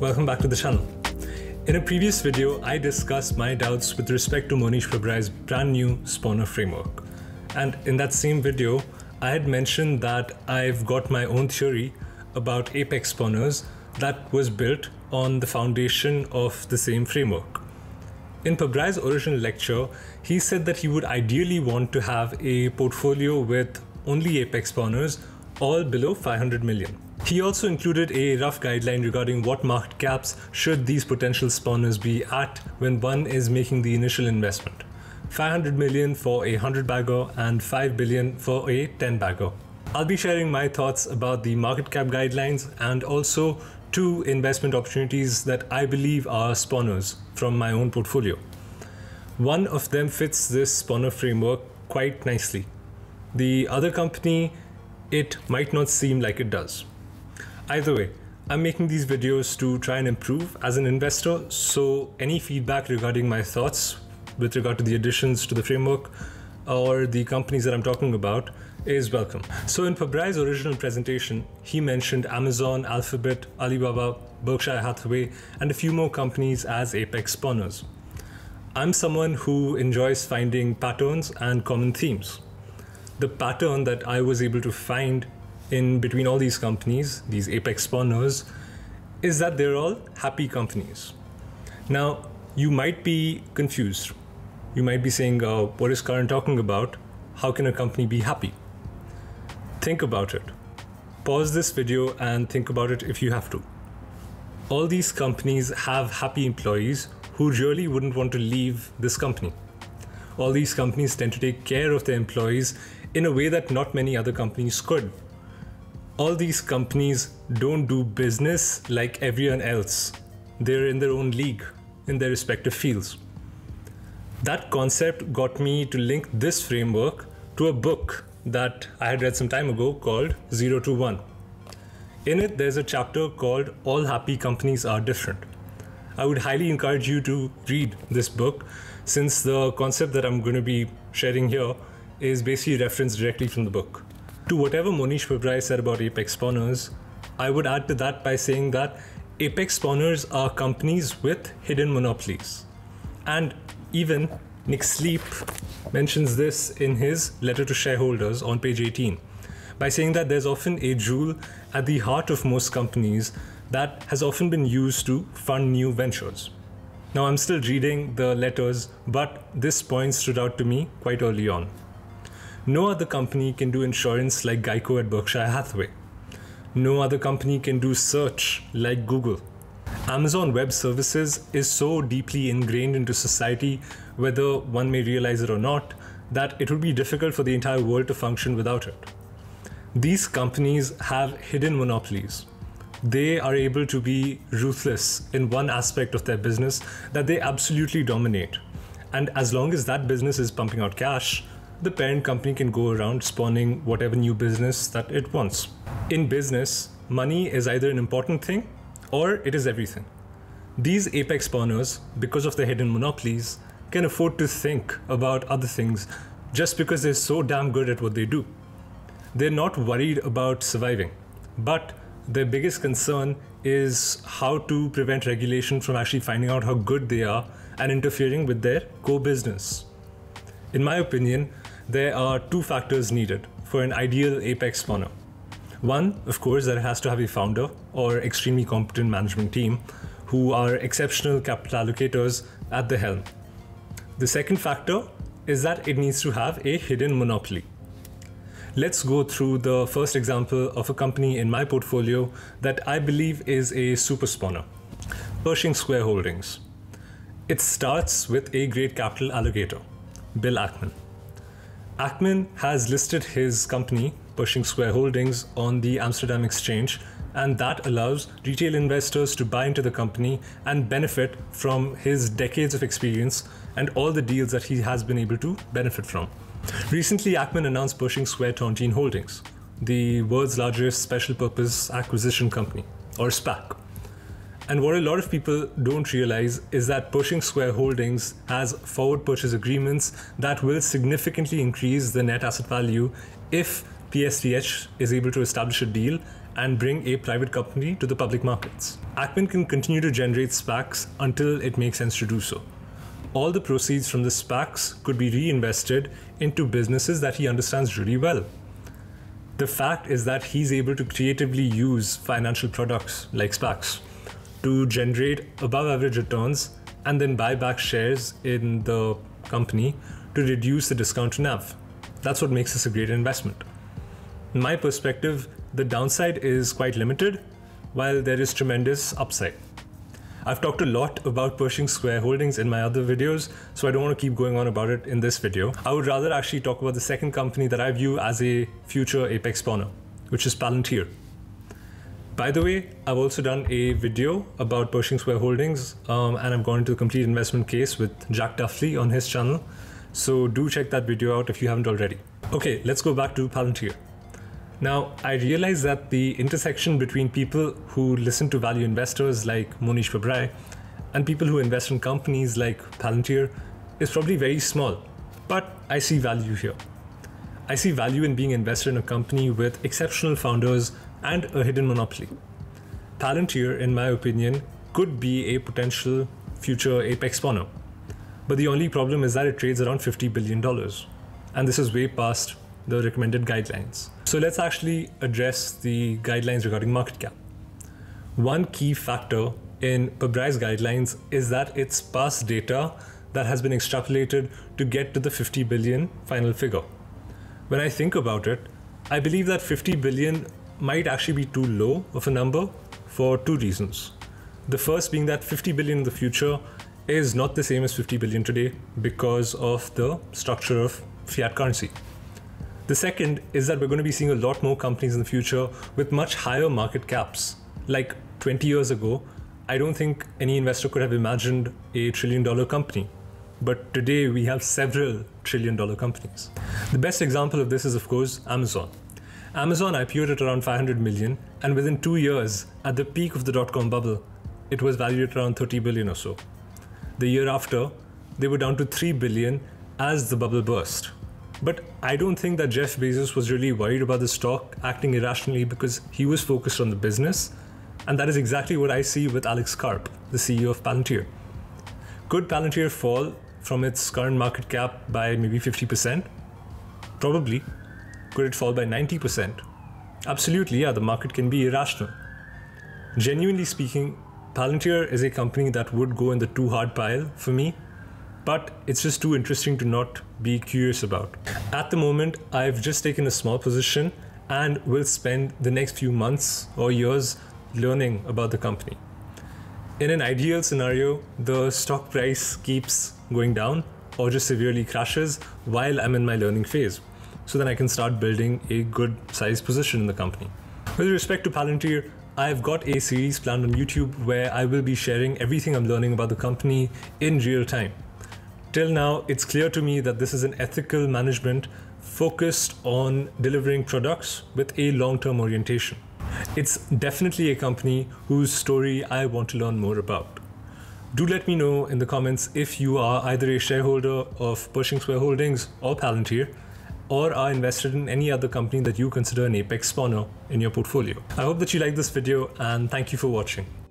welcome back to the channel. In a previous video, I discussed my doubts with respect to Monish Pabrai's brand new spawner framework. And in that same video, I had mentioned that I've got my own theory about Apex spawners that was built on the foundation of the same framework. In Pabrai's original lecture, he said that he would ideally want to have a portfolio with only Apex spawners, all below 500 million. He also included a rough guideline regarding what market caps should these potential spawners be at when one is making the initial investment. 500 million for a 100 bagger and 5 billion for a 10 bagger. I'll be sharing my thoughts about the market cap guidelines and also two investment opportunities that I believe are spawners from my own portfolio. One of them fits this spawner framework quite nicely. The other company, it might not seem like it does. Either way, I'm making these videos to try and improve as an investor, so any feedback regarding my thoughts with regard to the additions to the framework or the companies that I'm talking about is welcome. So in Fabrai's original presentation, he mentioned Amazon, Alphabet, Alibaba, Berkshire Hathaway, and a few more companies as apex spawners. I'm someone who enjoys finding patterns and common themes. The pattern that I was able to find in between all these companies, these apex spawners, is that they're all happy companies. Now, you might be confused. You might be saying, uh, What is Karan talking about? How can a company be happy? Think about it. Pause this video and think about it if you have to. All these companies have happy employees who really wouldn't want to leave this company. All these companies tend to take care of their employees in a way that not many other companies could all these companies don't do business like everyone else. They're in their own league, in their respective fields. That concept got me to link this framework to a book that I had read some time ago called Zero to One. In it, there's a chapter called All Happy Companies Are Different. I would highly encourage you to read this book since the concept that I'm going to be sharing here is basically referenced directly from the book. To whatever Monish Pabrai said about Apex spawners, I would add to that by saying that Apex spawners are companies with hidden monopolies. And even Nick Sleep mentions this in his letter to shareholders on page 18 by saying that there's often a jewel at the heart of most companies that has often been used to fund new ventures. Now, I'm still reading the letters, but this point stood out to me quite early on. No other company can do insurance like Geico at Berkshire Hathaway. No other company can do search like Google. Amazon Web Services is so deeply ingrained into society, whether one may realize it or not, that it would be difficult for the entire world to function without it. These companies have hidden monopolies. They are able to be ruthless in one aspect of their business that they absolutely dominate. And as long as that business is pumping out cash, the parent company can go around spawning whatever new business that it wants. In business, money is either an important thing or it is everything. These apex spawners, because of their hidden monopolies, can afford to think about other things just because they're so damn good at what they do. They're not worried about surviving, but their biggest concern is how to prevent regulation from actually finding out how good they are and interfering with their core business. In my opinion, there are two factors needed for an ideal Apex spawner. One, of course, that has to have a founder or extremely competent management team who are exceptional capital allocators at the helm. The second factor is that it needs to have a hidden monopoly. Let's go through the first example of a company in my portfolio that I believe is a super spawner Pershing Square Holdings. It starts with a great capital allocator, Bill Ackman. Ackman has listed his company, Pushing Square Holdings, on the Amsterdam Exchange, and that allows retail investors to buy into the company and benefit from his decades of experience and all the deals that he has been able to benefit from. Recently, Ackman announced Pushing Square Tontine Holdings, the world's largest special purpose acquisition company, or SPAC. And what a lot of people don't realize is that Pershing Square Holdings has forward purchase agreements that will significantly increase the net asset value if PSDH is able to establish a deal and bring a private company to the public markets. Ackman can continue to generate SPACs until it makes sense to do so. All the proceeds from the SPACs could be reinvested into businesses that he understands really well. The fact is that he's able to creatively use financial products like SPACs to generate above average returns and then buy back shares in the company to reduce the discount to NAV. That's what makes this a great investment. In my perspective, the downside is quite limited, while there is tremendous upside. I've talked a lot about Pershing Square Holdings in my other videos, so I don't want to keep going on about it in this video. I would rather actually talk about the second company that I view as a future apex spawner, which is Palantir. By the way, I've also done a video about Pershing Square Holdings um, and I've gone into the complete investment case with Jack Duffley on his channel. So do check that video out if you haven't already. Okay, let's go back to Palantir. Now, I realize that the intersection between people who listen to value investors like Monish Pabrai and people who invest in companies like Palantir is probably very small, but I see value here. I see value in being invested in a company with exceptional founders and a hidden monopoly. Palantir, in my opinion, could be a potential future apex spawner. But the only problem is that it trades around $50 billion, and this is way past the recommended guidelines. So let's actually address the guidelines regarding market cap. One key factor in PubRise guidelines is that it's past data that has been extrapolated to get to the 50 billion final figure. When I think about it, I believe that 50 billion might actually be too low of a number for two reasons. The first being that 50 billion in the future is not the same as 50 billion today because of the structure of fiat currency. The second is that we're going to be seeing a lot more companies in the future with much higher market caps. Like 20 years ago, I don't think any investor could have imagined a trillion dollar company. But today we have several trillion dollar companies. The best example of this is, of course, Amazon. Amazon IPO'd at around 500 million, and within two years, at the peak of the dot com bubble, it was valued at around 30 billion or so. The year after, they were down to 3 billion as the bubble burst. But I don't think that Jeff Bezos was really worried about the stock acting irrationally because he was focused on the business. And that is exactly what I see with Alex Karp, the CEO of Palantir. Could Palantir fall from its current market cap by maybe 50%? Probably. Could it fall by 90%? Absolutely, yeah, the market can be irrational. Genuinely speaking, Palantir is a company that would go in the too hard pile for me, but it's just too interesting to not be curious about. At the moment, I've just taken a small position and will spend the next few months or years learning about the company. In an ideal scenario, the stock price keeps going down or just severely crashes while I'm in my learning phase so then I can start building a good size position in the company. With respect to Palantir, I've got a series planned on YouTube where I will be sharing everything I'm learning about the company in real time. Till now, it's clear to me that this is an ethical management focused on delivering products with a long term orientation. It's definitely a company whose story I want to learn more about. Do let me know in the comments if you are either a shareholder of Pershing Square Holdings or Palantir or are invested in any other company that you consider an apex spawner in your portfolio. I hope that you liked this video and thank you for watching.